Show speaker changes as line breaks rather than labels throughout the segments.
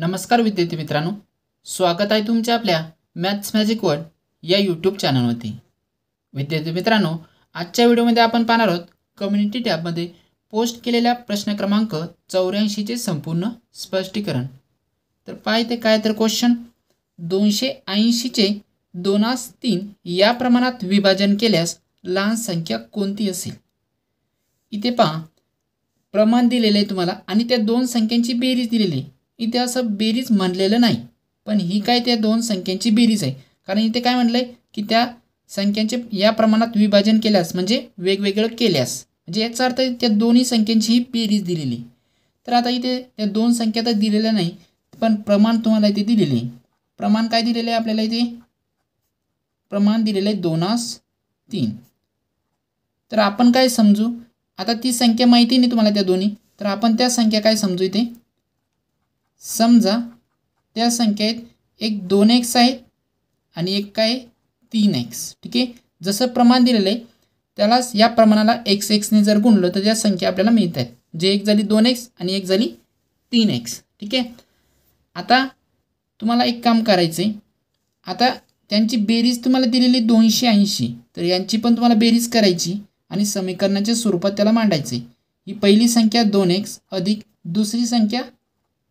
नमस्कार विद्यार्थी मित्रांनो स्वागत आहे तुमच्या आपल्या मॅथ्स मॅजिक वर्ल्ड या यूट्यूब चॅनलवरती विद्यार्थी मित्रांनो आजच्या व्हिडिओमध्ये आपण पाहणार आहोत कम्युनिटी टॅबमध्ये पोस्ट केलेल्या प्रश्न क्रमांक चौऱ्याऐंशीचे संपूर्ण स्पष्टीकरण तर पाहिजे काय तर क्वेश्चन दोनशे ऐंशीचे दोनास तीन या प्रमाणात विभाजन केल्यास लहान संख्या कोणती असेल इथे पहा प्रमाण दिलेलं आहे तुम्हाला आणि त्या दोन संख्यांची बेरीज दिलेली आहे इथे असं बेरीज म्हणलेलं नाही पण ही काय त्या दोन संख्यांची बेरीज आहे कारण इथे काय म्हणलं आहे की त्या संख्यांचे या प्रमाणात विभाजन केल्यास म्हणजे वेगवेगळं केल्यास म्हणजे याचा अर्थ त्या दोन्ही संख्यांची ही बेरीज दिलेली तर आता इथे त्या दोन संख्या तर दिलेल्या नाही पण प्रमाण तुम्हाला इथे दिलेले प्रमाण काय दिलेलं आहे आपल्याला इथे प्रमाण दिलेलं आहे दोनास तीन तर आपण काय समजू आता ती संख्या माहिती नाही तुम्हाला त्या दोन्ही तर आपण त्या संख्या काय समजू इथे समजा त्या संख्येत एक दोन एक्स आहे आणि एक काय तीन एक्स ठीक आहे जसं प्रमाण दिलेलं आहे त्यालाच या प्रमाणाला एक्स एक्सने जर गुणलं तर त्या संख्या आपल्याला मिळत आहेत जे एक झाली दोन एक्स आणि एक झाली तीन एक्स ठीक आहे आता तुम्हाला एक काम करायचं आहे आता त्यांची बेरीज तुम्हाला दिलेली दोनशे ऐंशी तर यांची पण तुम्हाला बेरीज करायची आणि समीकरणाच्या स्वरूपात त्याला मांडायचं ही पहिली संख्या दोन एक्स अधिक दुसरी संख्या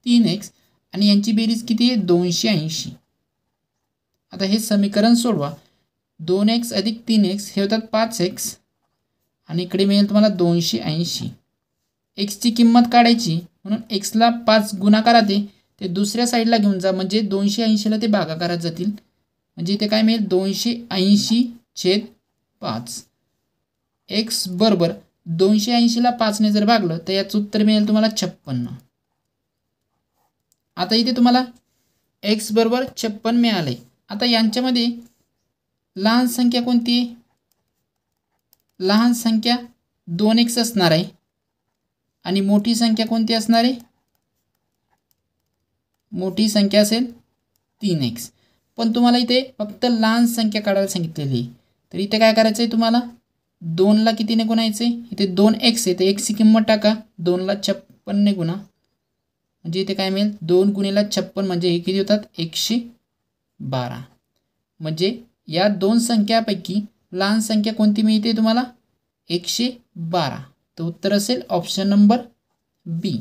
तीन एक्स आणि यांची बेरीज किती आहे दोनशे ऐंशी आता हे समीकरण सोडवा दोन एक्स अधिक तीन एक्स हे होतात पाच एक्स आणि इकडे मिळेल तुम्हाला दोनशे ऐंशी एक्सची किंमत काढायची म्हणून एक्सला पाच गुणाकारात आहे ते दुसऱ्या साईडला घेऊन जा म्हणजे दोनशे ऐंशीला ते भागाकारात जातील म्हणजे इथे काय मिळेल दोनशे ऐंशी छेद पाच एक्स बरोबर दोनशे ऐंशीला पाचने जर भागलं तर याचं उत्तर मिळेल तुम्हाला छप्पन्न आता इथे तुम्हाला एक्स बरोबर छप्पन मिळालं आता यांच्यामध्ये लहान संख्या कोणती आहे लहान संख्या दोन एक्स असणार आहे आणि मोठी संख्या कोणती असणार आहे मोठी संख्या असेल तीन एक्स पण तुम्हाला इथे फक्त लहान संख्या काढायला सांगितलेली आहे तर इथे काय करायचं आहे तुम्हाला दोनला कितीने गुणायचं आहे इथे दोन एक्स आहे तर एक्सची किंमत टाका दोनला छप्पनने गुणा म्हणजे इथे काय मिळेल दोन गुणिला छप्पन म्हणजे हे किती होतात एकशे बारा म्हणजे या दोन संख्यापैकी लहान संख्या कोणती मिळते तुम्हाला एकशे बारा तर उत्तर असेल ऑप्शन नंबर बी